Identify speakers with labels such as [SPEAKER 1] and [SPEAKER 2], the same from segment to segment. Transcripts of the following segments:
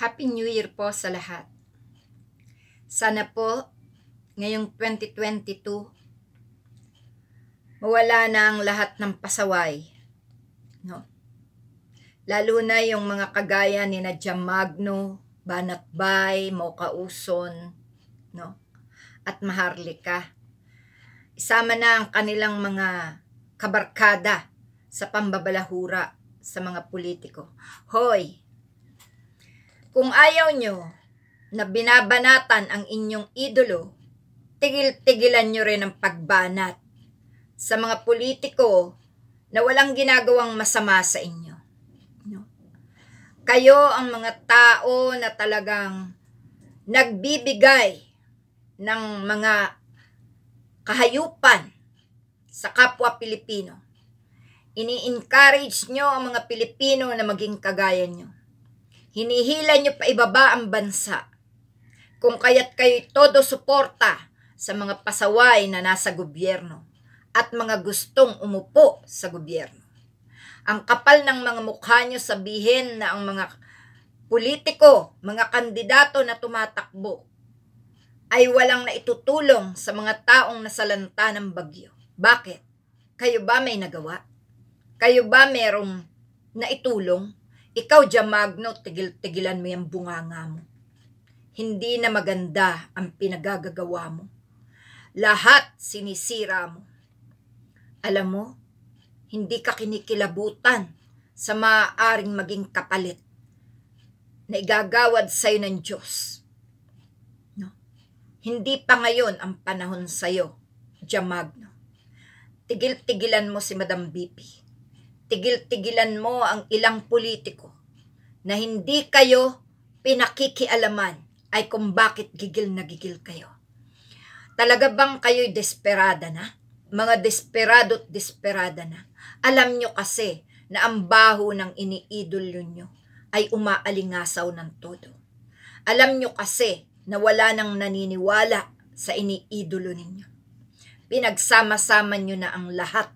[SPEAKER 1] Happy New Year po sa lahat. Sana po ngayong 2022 mawala na ang lahat ng pasaway. No. Lalo na yung mga kagaya ni na Magno, Banatbay, Mokauson, no? At Maharlika. Isama na ang kanilang mga kabarkada sa pambabalahura sa mga politiko. Hoy, kung ayaw nyo na binabanatan ang inyong idolo, tigil-tigilan nyo rin ang pagbanat sa mga politiko na walang ginagawang masama sa inyo. Kayo ang mga tao na talagang nagbibigay ng mga kahayupan sa kapwa Pilipino. Ini-encourage nyo ang mga Pilipino na maging kagaya nyo Hinihila nyo pa ibaba ang bansa. Kung kaya't kayo todo suporta sa mga pasaway na nasa gobyerno at mga gustong umupo sa gobyerno. Ang kapal ng mga mukha nyo sabihin na ang mga politiko, mga kandidato na tumatakbo ay walang naitutulong sa mga taong nasalanta ng bagyo. Bakit? Kayo ba may nagawa? Kayo ba merong naitulong? Ikaw, Jamagno, tigil-tigilan mo yung bunganga mo. Hindi na maganda ang pinagagagawa mo. Lahat sinisira mo. Alam mo, hindi ka kinikilabutan sa maaaring maging kapalit na igagawad sa'yo ng Diyos. No? Hindi pa ngayon ang panahon sa'yo, Jamagno. Tigil-tigilan mo si Madam Bipi tigil-tigilan mo ang ilang politiko na hindi kayo pinakikialaman ay kung bakit gigil na gigil kayo. Talaga bang kayo'y desperada na? Mga desperado at desperada na. Alam nyo kasi na ang baho ng iniidolo nyo ay umaalingasaw ng todo. Alam nyo kasi na wala nang naniniwala sa iniidolo ninyo. Pinagsama-sama nyo na ang lahat.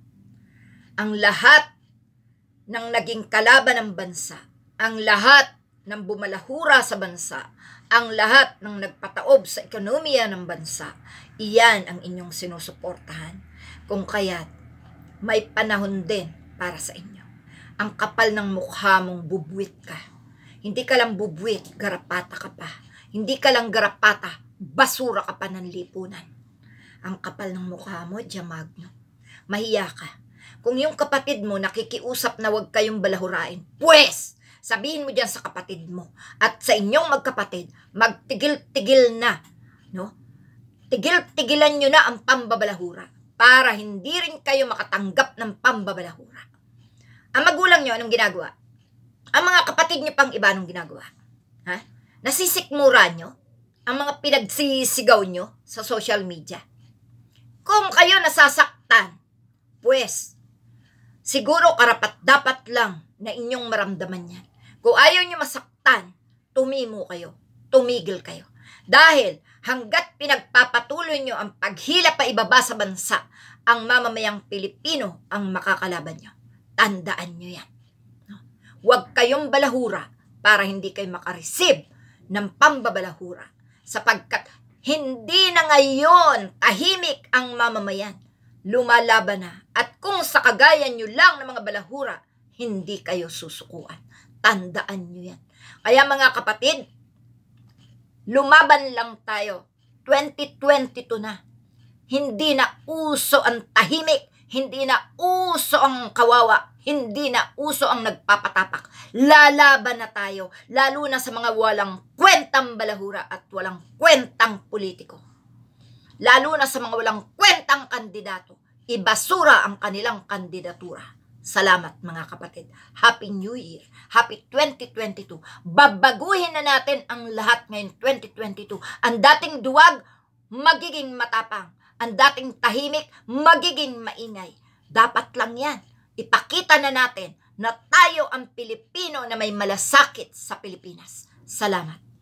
[SPEAKER 1] Ang lahat nang naging kalaban ng bansa, ang lahat ng bumalahura sa bansa, ang lahat ng nagpataob sa ekonomiya ng bansa, iyan ang inyong sinusuportahan. Kung kaya't may panahon din para sa inyo. Ang kapal ng mukha mong bubuwit ka. Hindi ka lang bubuwit, garapata ka pa. Hindi ka lang garapata, basura ka pa ng lipunan. Ang kapal ng mukha mo, Diamagno. Mahiya ka kung yung kapatid mo nakikiusap na huwag kayong balahurain, pues, sabihin mo dyan sa kapatid mo at sa inyong magkapatid, magtigil-tigil na, no? Tigil-tigilan nyo na ang pambabalahura para hindi rin kayo makatanggap ng pambabalahura. Ang magulang nyo, anong ginagawa? Ang mga kapatid nyo pang iba, anong ginagawa? Ha? Nasisikmura nyo? Ang mga pinagsisigaw nyo sa social media? Kung kayo nasasaktan, pues, Siguro karapat dapat lang na inyong maramdaman yan. Kung ayaw nyo masaktan, tumimo kayo, tumigil kayo. Dahil hanggat pinagpapatuloy nyo ang paghila pa ibaba sa bansa, ang mamamayang Pilipino ang makakalaban nyo. Tandaan nyo yan. Huwag kayong balahura para hindi kayo makareceive ng pambabalahura sapagkat hindi na ngayon tahimik ang mamamayan lumalaban na. At kung sa kagayan nyo lang ng mga balahura, hindi kayo susukuan. Tandaan nyo yan. Kaya mga kapatid, lumaban lang tayo. 2022 na. Hindi na uso ang tahimik. Hindi na uso ang kawawa. Hindi na uso ang nagpapatapak. Lalaban na tayo. Lalo na sa mga walang kwentang balahura at walang kwentang politiko lalo na sa mga walang kwentang kandidato, ibasura ang kanilang kandidatura. Salamat mga kapatid. Happy New Year. Happy 2022. Babaguhin na natin ang lahat ngayon 2022. Ang dating duwag, magiging matapang. Ang dating tahimik, magiging maingay. Dapat lang yan. Ipakita na natin na tayo ang Pilipino na may malasakit sa Pilipinas. Salamat.